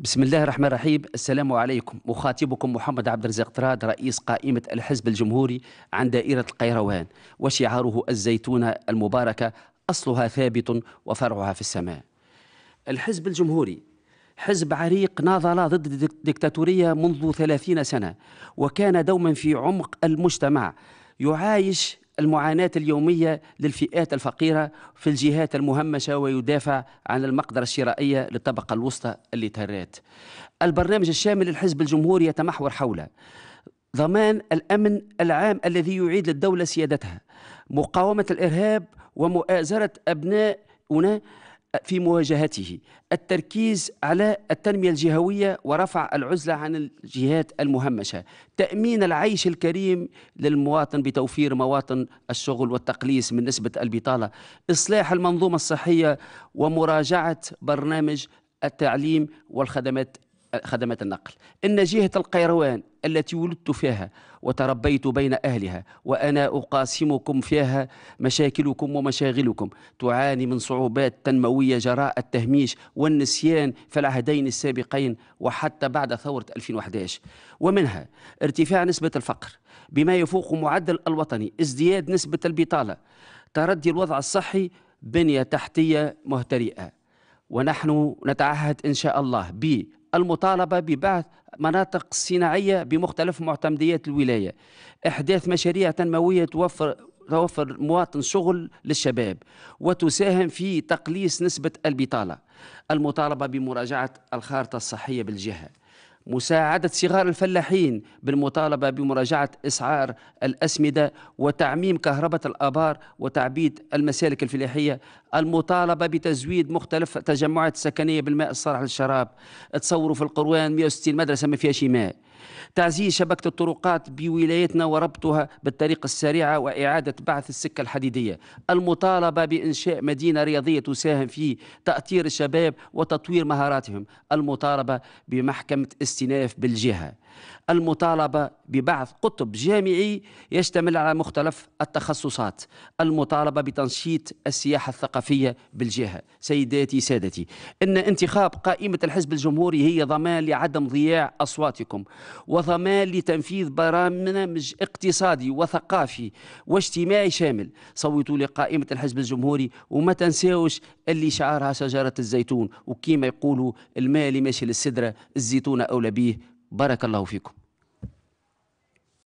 بسم الله الرحمن الرحيم السلام عليكم مخاطبكم محمد عبد الرزاق طراد رئيس قائمة الحزب الجمهوري عن دائرة القيروان وشعاره الزيتونة المباركة أصلها ثابت وفرعها في السماء الحزب الجمهوري حزب عريق ناضل ضد الدكتاتورية منذ ثلاثين سنة وكان دوما في عمق المجتمع يعايش المعاناة اليومية للفئات الفقيرة في الجهات المهمشة ويدافع عن المقدرة الشرائية للطبقة الوسطى اللي تهرات البرنامج الشامل للحزب الجمهوري يتمحور حول ضمان الأمن العام الذي يعيد للدولة سيادتها مقاومة الإرهاب ومؤازرة أبناؤنا في مواجهته التركيز على التنمية الجهوية ورفع العزلة عن الجهات المهمشة تأمين العيش الكريم للمواطن بتوفير مواطن الشغل والتقليص من نسبة البطالة إصلاح المنظومة الصحية ومراجعة برنامج التعليم والخدمات خدمات النقل إن جهة القيروان التي ولدت فيها وتربيت بين أهلها وأنا أقاسمكم فيها مشاكلكم ومشاغلكم تعاني من صعوبات تنموية جراء التهميش والنسيان في العهدين السابقين وحتى بعد ثورة 2011 ومنها ارتفاع نسبة الفقر بما يفوق معدل الوطني ازدياد نسبة البطالة تردي الوضع الصحي بنية تحتية مهترئة ونحن نتعهد إن شاء الله ب المطالبة ببعث مناطق صناعية بمختلف معتمديات الولاية إحداث مشاريع تنموية توفر توفر مواطن شغل للشباب وتساهم في تقليص نسبة البطالة المطالبة بمراجعة الخارطة الصحية بالجهة مساعدة صغار الفلاحين بالمطالبة بمراجعة إسعار الأسمدة وتعميم كهرباء الآبار وتعبيد المسالك الفلاحية المطالبة بتزويد مختلف تجمعات السكنية بالماء الصالح للشراب تصوروا في القروان 160 مدرسة ما فيهاش ماء تعزيز شبكة الطرقات بولايتنا وربطها بالطريق السريعة وإعادة بعث السكة الحديدية المطالبة بإنشاء مدينة رياضية تساهم في تأطير الشباب وتطوير مهاراتهم المطالبة بمحكمة استئناف بالجهة المطالبة ببعث قطب جامعي يشتمل على مختلف التخصصات المطالبة بتنشيط السياحة الثقافية بالجهة سيداتي سادتي إن انتخاب قائمة الحزب الجمهوري هي ضمان لعدم ضياع أصواتكم وضمان لتنفيذ برامج اقتصادي وثقافي واجتماعي شامل صوتوا لقائمة الحزب الجمهوري وما تنساوش اللي شعارها شجرة الزيتون وكيما يقولوا المال ماشي للسدرة الزيتون أولى به Barakallahu fikum.